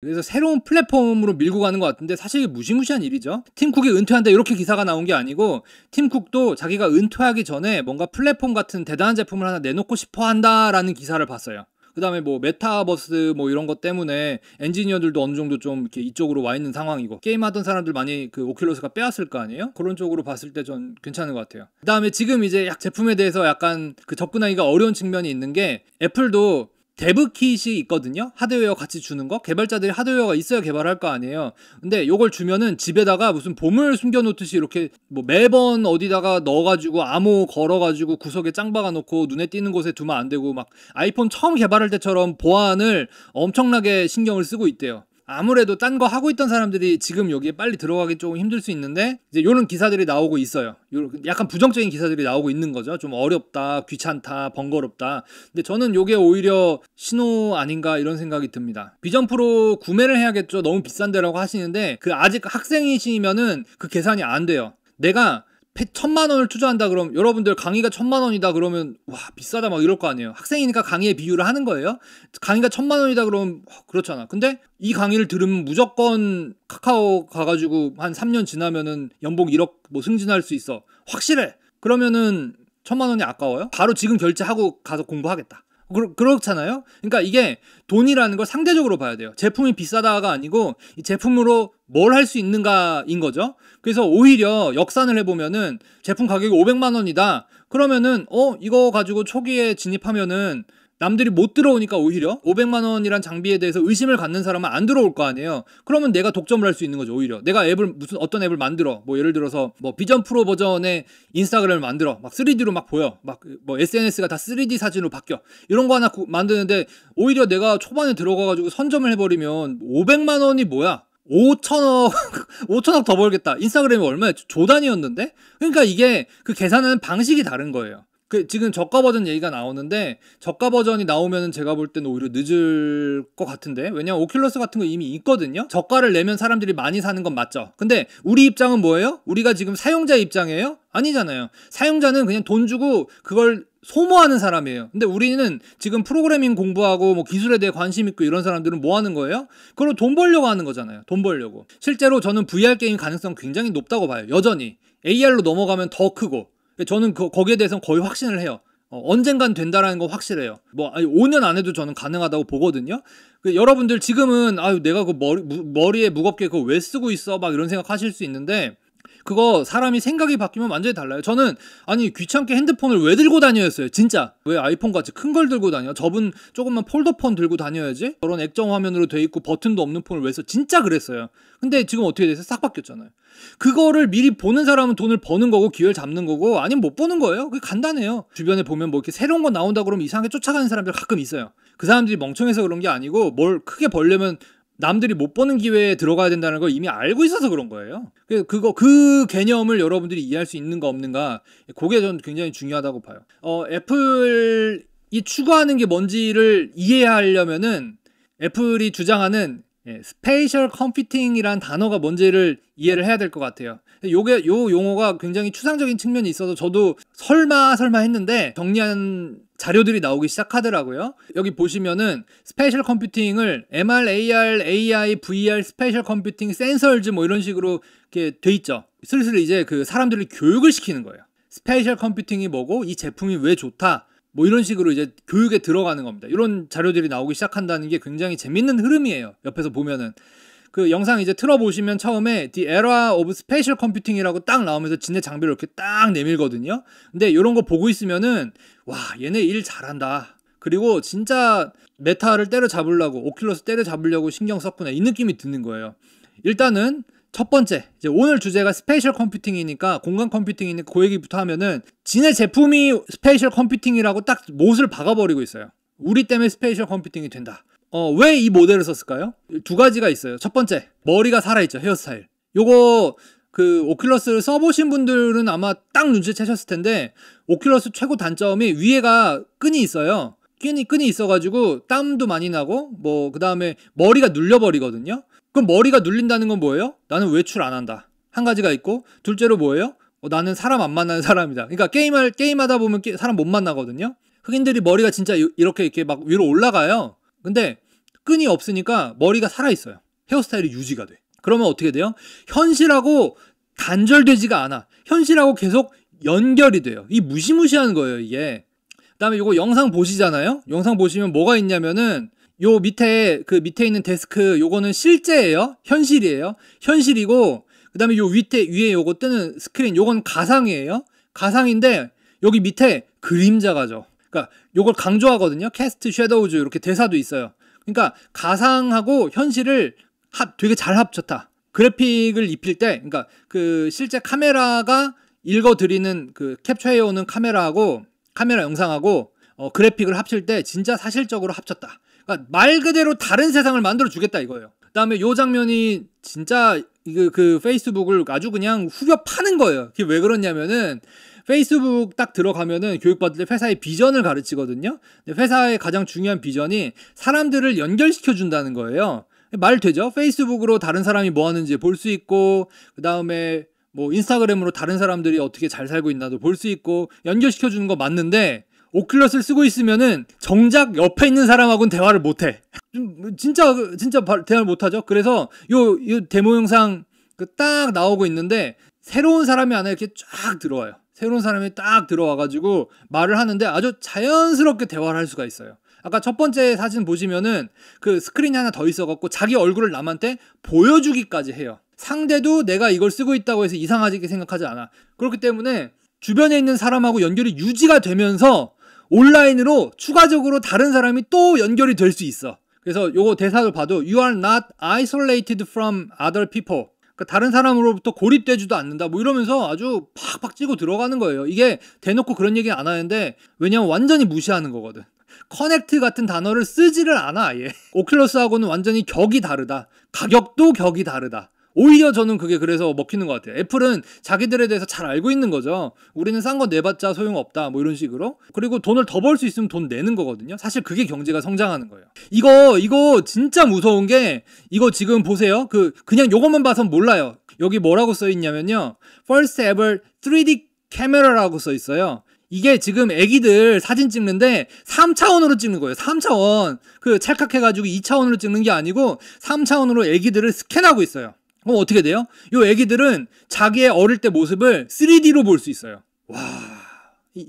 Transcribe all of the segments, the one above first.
그래서 새로운 플랫폼으로 밀고 가는 것 같은데 사실 무시무시한 일이죠. 팀쿡이 은퇴한다 이렇게 기사가 나온 게 아니고 팀쿡도 자기가 은퇴하기 전에 뭔가 플랫폼 같은 대단한 제품을 하나 내놓고 싶어 한다라는 기사를 봤어요. 그 다음에 뭐 메타버스 뭐 이런 것 때문에 엔지니어들도 어느 정도 좀 이렇게 이쪽으로 와 있는 상황이고 게임하던 사람들 많이 그 오큘러스가 빼앗을 거 아니에요? 그런 쪽으로 봤을 때 전 괜찮은 것 같아요. 그 다음에 지금 이제 약 제품에 대해서 약간 그 접근하기가 어려운 측면이 있는 게 애플도 데브 킷이 있거든요. 하드웨어 같이 주는 거. 개발자들이 하드웨어가 있어야 개발할 거 아니에요. 근데 요걸 주면은 집에다가 무슨 보물 숨겨 놓듯이 이렇게 뭐 매번 어디다가 넣어 가지고 암호 걸어 가지고 구석에 짱 박아 놓고 눈에 띄는 곳에 두면 안 되고 막 아이폰 처음 개발할 때처럼 보안을 엄청나게 신경을 쓰고 있대요. 아무래도 딴 거 하고 있던 사람들이 지금 여기에 빨리 들어가기 조금 힘들 수 있는데 이제 요런 기사들이 나오고 있어요. 약간 부정적인 기사들이 나오고 있는 거죠. 좀 어렵다, 귀찮다, 번거롭다. 근데 저는 요게 오히려 신호 아닌가 이런 생각이 듭니다. 비전 프로 구매를 해야겠죠. 너무 비싼데라고 하시는데 그 아직 학생이시면은 그 계산이 안 돼요. 내가 천만 원을 투자한다 그럼 여러분들 강의가 천만 원이다 그러면 와 비싸다 막 이럴 거 아니에요. 학생이니까 강의에 비유를 하는 거예요. 강의가 천만 원이다 그러면 어, 그렇잖아. 근데 이 강의를 들으면 무조건 카카오 가가지고 한 3년 지나면은 연봉 1억 뭐 승진할 수 있어. 확실해. 그러면은 천만 원이 아까워요? 바로 지금 결제하고 가서 공부하겠다. 그렇, 그렇잖아요? 그러니까 이게 돈이라는 걸 상대적으로 봐야 돼요. 제품이 비싸다가 아니고 이 제품으로 뭘 할 수 있는가인 거죠. 그래서 오히려 역산을 해보면은 제품 가격이 500만 원이다. 그러면은 어 이거 가지고 초기에 진입하면은 남들이 못 들어오니까 오히려 500만 원이란 장비에 대해서 의심을 갖는 사람은 안 들어올 거 아니에요. 그러면 내가 독점을 할 수 있는 거죠. 오히려 내가 앱을 무슨 어떤 앱을 만들어. 뭐 예를 들어서 뭐 비전 프로 버전의 인스타그램을 만들어. 막 3D로 막 보여. 막 뭐 SNS가 다 3D 사진으로 바뀌어. 이런 거 하나 구, 만드는데 오히려 내가 초반에 들어가 가지고 선점을 해 버리면 500만 원이 뭐야? 5천억, 5천억 더 벌겠다. 인스타그램이 얼마야 조단이었는데? 그러니까 이게 그 계산하는 방식이 다른 거예요. 그 지금 저가 버전 얘기가 나오는데 저가 버전이 나오면은 제가 볼 때는 오히려 늦을 것 같은데 왜냐면 오큘러스 같은 거 이미 있거든요 저가를 내면 사람들이 많이 사는 건 맞죠 근데 우리 입장은 뭐예요 우리가 지금 사용자 입장이에요 아니잖아요 사용자는 그냥 돈 주고 그걸 소모하는 사람이에요. 근데 우리는 지금 프로그래밍 공부하고 뭐 기술에 대해 관심 있고 이런 사람들은 뭐 하는 거예요? 그걸 돈 벌려고 하는 거잖아요. 돈 벌려고. 실제로 저는 VR 게임 가능성 굉장히 높다고 봐요. 여전히 AR로 넘어가면 더 크고 저는 그 거기에 대해서는 거의 확신을 해요. 어, 언젠간 된다라는 건 확실해요. 뭐 아니, 5년 안에도 저는 가능하다고 보거든요. 그, 여러분들 지금은 아유 내가 그 머리 무, 머리에 무겁게 그거 왜 쓰고 있어 막 이런 생각 하실 수 있는데 그거 사람이 생각이 바뀌면 완전히 달라요. 저는 아니 귀찮게 핸드폰을 왜 들고 다녀 했어요. 진짜. 왜 아이폰 같이 큰 걸 들고 다녀? 저분 조금만 폴더폰 들고 다녀야지. 저런 액정 화면으로 돼 있고 버튼도 없는 폰을 왜 써? 진짜 그랬어요. 근데 지금 어떻게 돼서 싹 바뀌었잖아요. 그거를 미리 보는 사람은 돈을 버는 거고 기회를 잡는 거고 아니면 못 보는 거예요. 그게 간단해요. 주변에 보면 뭐 이렇게 새로운 거 나온다 그러면 이상하게 쫓아가는 사람들 가끔 있어요. 그 사람들이 멍청해서 그런 게 아니고 뭘 크게 벌려면 남들이 못 보는 기회에 들어가야 된다는 걸 이미 알고 있어서 그런 거예요. 그래서 그거 그 개념을 여러분들이 이해할 수 있는가 없는가 그게 저는 굉장히 중요하다고 봐요. 어, 애플이 추구하는 게 뭔지를 이해하려면은 애플이 주장하는 예, 스페셜 컴퓨팅이란 단어가 뭔지를 이해를 해야 될 것 같아요. 요게 요 용어가 굉장히 추상적인 측면이 있어서 저도 설마 설마 했는데 정리한 자료들이 나오기 시작하더라고요. 여기 보시면은 스페셜 컴퓨팅을 MR, AR, AI, VR, 스페셜 컴퓨팅, 센서즈 뭐 이런 식으로 이렇게 돼 있죠. 슬슬 이제 그 사람들을 교육을 시키는 거예요. 스페셜 컴퓨팅이 뭐고 이 제품이 왜 좋다. 뭐 이런 식으로 이제 교육에 들어가는 겁니다. 이런 자료들이 나오기 시작한다는 게 굉장히 재밌는 흐름이에요. 옆에서 보면은 그 영상 이제 틀어보시면 처음에 The Era of Spatial Computing이라고 딱 나오면서 진의 장비를 이렇게 딱 내밀거든요. 근데 이런 거 보고 있으면은 와 얘네 일 잘한다. 그리고 진짜 메타를 때려잡으려고 오큘러스 때려잡으려고 신경 썼구나 이 느낌이 드는 거예요. 일단은 첫 번째 이제 오늘 주제가 스페셜 컴퓨팅이니까 공간 컴퓨팅이니까 그 얘기부터 하면은 진의 제품이 스페셜 컴퓨팅이라고 딱 못을 박아버리고 있어요. 우리 때문에 스페셜 컴퓨팅이 된다. 어, 왜 이 모델을 썼을까요? 두 가지가 있어요. 첫 번째, 머리가 살아있죠, 헤어스타일. 요거, 그, 오큘러스를 써보신 분들은 아마 딱 눈치채셨을 텐데, 오큘러스 최고 단점이 위에가 끈이 있어요. 끈이, 끈이 있어가지고, 땀도 많이 나고, 뭐, 그 다음에 머리가 눌려버리거든요? 그럼 머리가 눌린다는 건 뭐예요? 나는 외출 안 한다. 한 가지가 있고, 둘째로 뭐예요? 어, 나는 사람 안 만나는 사람이다. 그러니까 게임을 게임하다 보면 게, 사람 못 만나거든요? 흑인들이 머리가 진짜 이렇게 이렇게 막 위로 올라가요. 근데 끈이 없으니까 머리가 살아있어요. 헤어스타일이 유지가 돼. 그러면 어떻게 돼요? 현실하고 단절되지가 않아. 현실하고 계속 연결이 돼요. 이 무시무시한 거예요, 이게. 그다음에 이거 영상 보시잖아요. 영상 보시면 뭐가 있냐면은 요 밑에 그 밑에 있는 데스크 요거는 실제예요. 현실이에요. 현실이고 그다음에 요 밑에 위에 요거 뜨는 스크린 요건 가상이에요. 가상인데 여기 밑에 그림자가죠. 그러니까 요걸 강조하거든요. 캐스트 섀도우즈 이렇게 대사도 있어요. 그러니까 가상하고 현실을 합 되게 잘 합쳤다. 그래픽을 입힐 때 그러니까 그 실제 카메라가 읽어 드리는 그 캡처해 오는 카메라하고 카메라 영상하고 어, 그래픽을 합칠 때 진짜 사실적으로 합쳤다. 그러니까 말 그대로 다른 세상을 만들어 주겠다 이거예요. 그다음에 요 장면이 진짜 그그 페이스북을 아주 그냥 후벼 파는 거예요. 그게 왜 그러냐면은 페이스북 딱 들어가면은 교육받을 때 회사의 비전을 가르치거든요. 회사의 가장 중요한 비전이 사람들을 연결시켜 준다는 거예요. 말 되죠? 페이스북으로 다른 사람이 뭐 하는지 볼 수 있고 그 다음에 뭐 인스타그램으로 다른 사람들이 어떻게 잘 살고 있나도 볼 수 있고 연결시켜 주는 거 맞는데 오클스를 쓰고 있으면은 정작 옆에 있는 사람하고는 대화를 못 해. 진짜 진짜 대화를 못 하죠. 그래서 요요 데모 영상 그 딱 나오고 있는데 새로운 사람이 하나 이렇게 쫙 들어와요. 새로운 사람이 딱 들어와가지고 말을 하는데 아주 자연스럽게 대화를 할 수가 있어요. 아까 첫 번째 사진 보시면은 그 스크린이 하나 더 있어갖고 자기 얼굴을 남한테 보여주기까지 해요. 상대도 내가 이걸 쓰고 있다고 해서 이상하게 생각하지 않아. 그렇기 때문에 주변에 있는 사람하고 연결이 유지가 되면서 온라인으로 추가적으로 다른 사람이 또 연결이 될 수 있어. 그래서 요거 대사를 봐도 You are not isolated from other people. 그러니까 다른 사람으로부터 고립되지도 않는다. 뭐 이러면서 아주 팍팍 찌고 들어가는 거예요. 이게 대놓고 그런 얘기 안 하는데 왜냐면 완전히 무시하는 거거든. 커넥트 같은 단어를 쓰지를 않아. 예. 오큘러스하고는 완전히 격이 다르다. 가격도 격이 다르다. 오히려 저는 그게 그래서 먹히는 것 같아요. 애플은 자기들에 대해서 잘 알고 있는 거죠. 우리는 싼 거 내봤자 소용없다. 뭐 이런 식으로. 그리고 돈을 더 벌 수 있으면 돈 내는 거거든요. 사실 그게 경제가 성장하는 거예요. 이거, 이거 진짜 무서운 게 이거 지금 보세요. 그, 그냥 요것만 봐선 몰라요. 여기 뭐라고 써 있냐면요. First ever 3D 카메라라고 써 있어요. 이게 지금 애기들 사진 찍는데 3차원으로 찍는 거예요. 3차원. 그 찰칵해가지고 2차원으로 찍는 게 아니고 3차원으로 애기들을 스캔하고 있어요. 그럼 어떻게 돼요? 이 애기들은 자기의 어릴 때 모습을 3D로 볼 수 있어요. 와,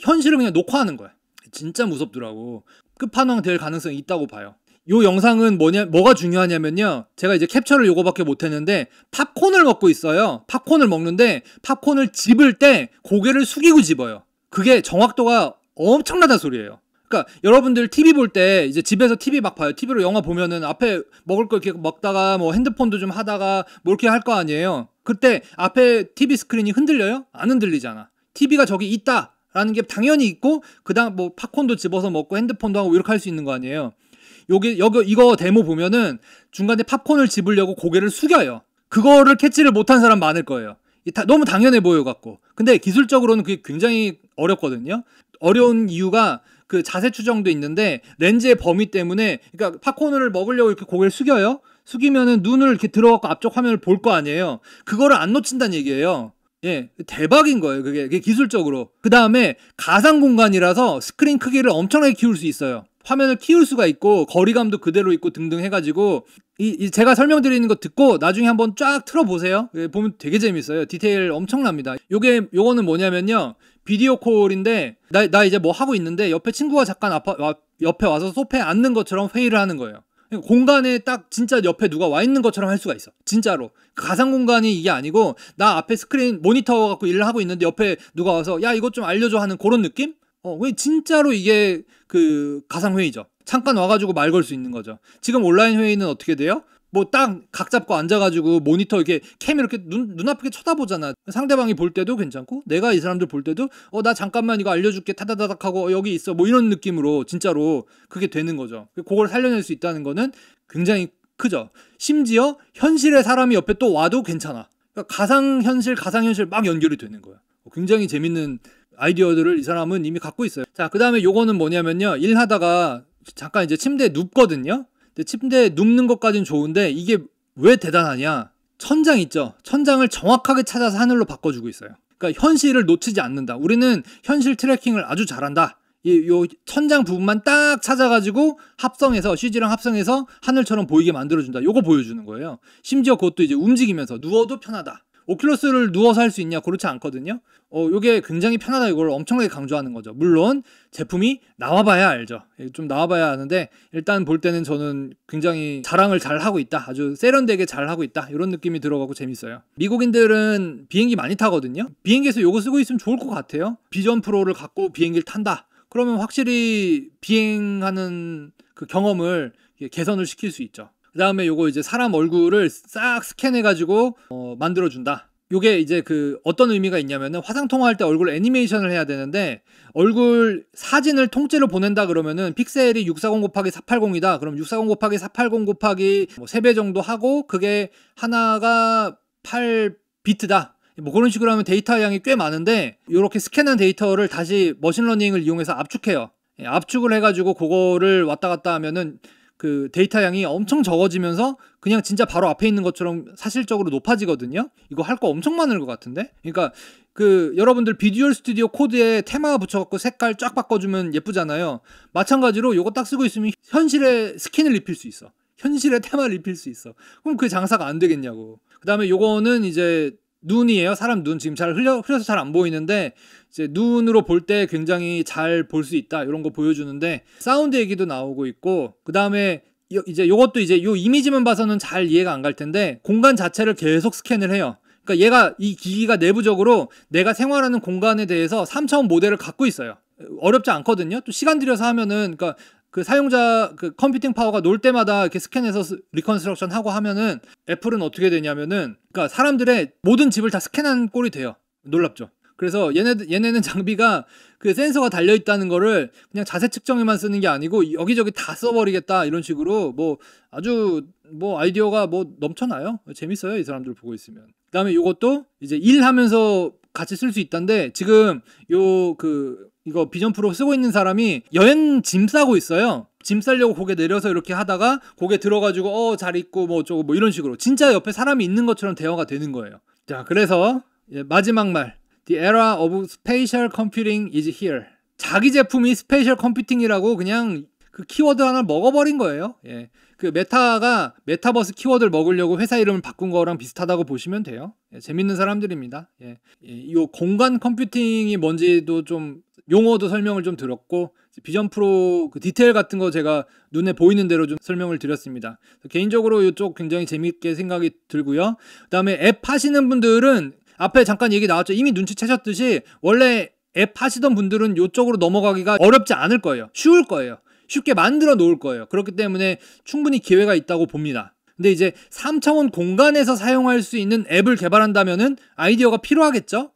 현실을 그냥 녹화하는 거야. 진짜 무섭더라고. 끝판왕 될 가능성이 있다고 봐요. 이 영상은 뭐냐, 뭐가 중요하냐면요. 제가 이제 캡처를 요거밖에 못했는데, 팝콘을 먹고 있어요. 팝콘을 먹는데, 팝콘을 집을 때 고개를 숙이고 집어요. 그게 정확도가 엄청나다 소리예요. 그러니까 여러분들 TV 볼 때 이제 집에서 TV 막 봐요. TV로 영화 보면은 앞에 먹을 걸 이렇게 먹다가 뭐 핸드폰도 좀 하다가 뭐 이렇게 할 거 아니에요. 그때 앞에 TV 스크린이 흔들려요? 안 흔들리잖아. TV가 저기 있다라는 게 당연히 있고 그다음 뭐 팝콘도 집어서 먹고 핸드폰도 하고 이렇게 할 수 있는 거 아니에요. 요게 여기 이거 데모 보면은 중간에 팝콘을 집으려고 고개를 숙여요. 그거를 캐치를 못한 사람 많을 거예요. 다, 너무 당연해 보여 갖고. 근데 기술적으로는 그게 굉장히 어렵거든요. 어려운 이유가 그 자세 추정도 있는데 렌즈의 범위 때문에 그러니까 팝콘을 먹으려고 이렇게 고개를 숙여요. 숙이면은 눈을 이렇게 들어갖고 앞쪽 화면을 볼 거 아니에요. 그거를 안 놓친다는 얘기예요. 예, 대박인 거예요. 그게, 그게 기술적으로. 그 다음에 가상 공간이라서 스크린 크기를 엄청나게 키울 수 있어요. 화면을 키울 수가 있고 거리감도 그대로 있고 등등 해가지고 이, 이 제가 설명드리는 거 듣고 나중에 한번 쫙 틀어보세요. 예, 보면 되게 재밌어요. 디테일 엄청납니다. 요게 요거는 뭐냐면요. 비디오 콜인데 나, 나 이제 뭐 하고 있는데 옆에 친구가 잠깐 아파, 와, 옆에 와서 소파에 앉는 것처럼 회의를 하는 거예요. 공간에 딱 진짜 옆에 누가 와 있는 것처럼 할 수가 있어. 진짜로. 가상 공간이 이게 아니고 나 앞에 스크린 모니터 갖고 일을 하고 있는데 옆에 누가 와서 야 이것 좀 알려줘 하는 그런 느낌? 어, 왜 진짜로 이게 그 가상 회의죠. 잠깐 와가지고 말 걸 수 있는 거죠. 지금 온라인 회의는 어떻게 돼요? 뭐 딱 각 잡고 앉아가지고 모니터 이렇게 캠 이렇게 눈, 눈앞에 쳐다보잖아. 상대방이 볼 때도 괜찮고 내가 이 사람들 볼 때도 어 나 잠깐만 이거 알려줄게 타다다닥 하고 어, 여기 있어 뭐 이런 느낌으로 진짜로 그게 되는 거죠. 그걸 살려낼 수 있다는 거는 굉장히 크죠. 심지어 현실의 사람이 옆에 또 와도 괜찮아. 그러니까 가상 현실 가상 현실 막 연결이 되는 거야. 굉장히 재밌는 아이디어들을 이 사람은 이미 갖고 있어요. 자, 그 다음에 요거는 뭐냐면요. 일하다가 잠깐 이제 침대에 눕거든요. 근데 침대에 눕는 것까진 좋은데 이게 왜 대단하냐. 천장 있죠. 천장을 정확하게 찾아서 하늘로 바꿔주고 있어요. 그러니까 현실을 놓치지 않는다. 우리는 현실 트래킹을 아주 잘한다. 이, 요 천장 부분만 딱 찾아가지고 합성해서 CG랑 합성해서 하늘처럼 보이게 만들어준다. 요거 보여주는 거예요. 심지어 그것도 이제 움직이면서 누워도 편하다. 오큘러스를 누워서 할 수 있냐 그렇지 않거든요. 어, 요게 굉장히 편하다 이걸 엄청나게 강조하는 거죠. 물론 제품이 나와봐야 알죠. 예, 좀 나와봐야 아는데 일단 볼 때는 저는 굉장히 자랑을 잘 하고 있다. 아주 세련되게 잘 하고 있다. 이런 느낌이 들어가고 재밌어요. 미국인들은 비행기 많이 타거든요. 비행기에서 요거 쓰고 있으면 좋을 것 같아요. 비전 프로를 갖고 비행기를 탄다. 그러면 확실히 비행하는 그 경험을 개선을 시킬 수 있죠. 그 다음에 요거 이제 사람 얼굴을 싹 스캔해가지고 어, 만들어준다. 요게 이제 그 어떤 의미가 있냐면은 화상 통화할 때 얼굴 애니메이션을 해야 되는데 얼굴 사진을 통째로 보낸다 그러면은 픽셀이 640 곱하기 480이다. 그럼 640 곱하기 480 곱하기 뭐 3배 정도 하고 그게 하나가 8비트다. 뭐 그런 식으로 하면 데이터 양이 꽤 많은데 요렇게 스캔한 데이터를 다시 머신러닝을 이용해서 압축해요. 예, 압축을 해가지고 그거를 왔다 갔다 하면은 그 데이터 양이 엄청 적어지면서 그냥 진짜 바로 앞에 있는 것처럼 사실적으로 높아지거든요. 이거 할 거 엄청 많을 것 같은데. 그러니까 그 여러분들 비주얼 스튜디오 코드에 테마 붙여갖고 색깔 쫙 바꿔주면 예쁘잖아요. 마찬가지로 이거 딱 쓰고 있으면 현실에 스킨을 입힐 수 있어. 현실에 테마를 입힐 수 있어. 그럼 그게 장사가 안 되겠냐고. 그 다음에 요거는 이제 눈이에요. 사람 눈 지금 잘 흘려 흘려서 잘 안 보이는데 이제 눈으로 볼 때 굉장히 잘 볼 수 있다 이런 거 보여주는데 사운드 얘기도 나오고 있고 그 다음에 이제 요것도 이제 요 이미지만 봐서는 잘 이해가 안 갈 텐데 공간 자체를 계속 스캔을 해요. 그러니까 얘가 이 기기가 내부적으로 내가 생활하는 공간에 대해서 3차원 모델을 갖고 있어요. 어렵지 않거든요. 또 시간 들여서 하면은 그러니까 그 사용자 그 컴퓨팅 파워가 놀 때마다 이렇게 스캔해서 리컨스트럭션 하고 하면은 애플은 어떻게 되냐면은 그러니까 사람들의 모든 집을 다 스캔한 꼴이 돼요. 놀랍죠. 그래서 얘네 얘네는 장비가 그 센서가 달려 있다는 거를 그냥 자세 측정에만 쓰는 게 아니고 여기저기 다 써버리겠다 이런 식으로 뭐 아주 뭐 아이디어가 뭐 넘쳐나요. 재밌어요 이 사람들 보고 있으면. 그다음에 이것도 이제 일하면서 같이 쓸 수 있다는데 지금 요그 이거 비전 프로 쓰고 있는 사람이 여행 짐 싸고 있어요. 짐 싸려고 고개 내려서 이렇게 하다가 고개 들어가지고 어 잘 있고 뭐어쩌뭐 이런 식으로 진짜 옆에 사람이 있는 것처럼 대화가 되는 거예요. 자 그래서 예, 마지막 말 The era of spatial computing is here. 자기 제품이 스페셜 컴퓨팅이라고 그냥 그 키워드 하나 먹어버린 거예요. 예. 그 메타가 메타버스 키워드를 먹으려고 회사 이름을 바꾼 거랑 비슷하다고 보시면 돼요. 예. 재밌는 사람들입니다. 예. 이 공간 컴퓨팅이 뭔지도 좀 용어도 설명을 좀 들었고 비전 프로 그 디테일 같은 거 제가 눈에 보이는 대로 좀 설명을 드렸습니다. 개인적으로 이쪽 굉장히 재밌게 생각이 들고요. 그다음에 앱 하시는 분들은 앞에 잠깐 얘기 나왔죠. 이미 눈치채셨듯이 원래 앱 하시던 분들은 이쪽으로 넘어가기가 어렵지 않을 거예요. 쉬울 거예요. 쉽게 만들어 놓을 거예요. 그렇기 때문에 충분히 기회가 있다고 봅니다. 근데 이제 3차원 공간에서 사용할 수 있는 앱을 개발한다면은 아이디어가 필요하겠죠?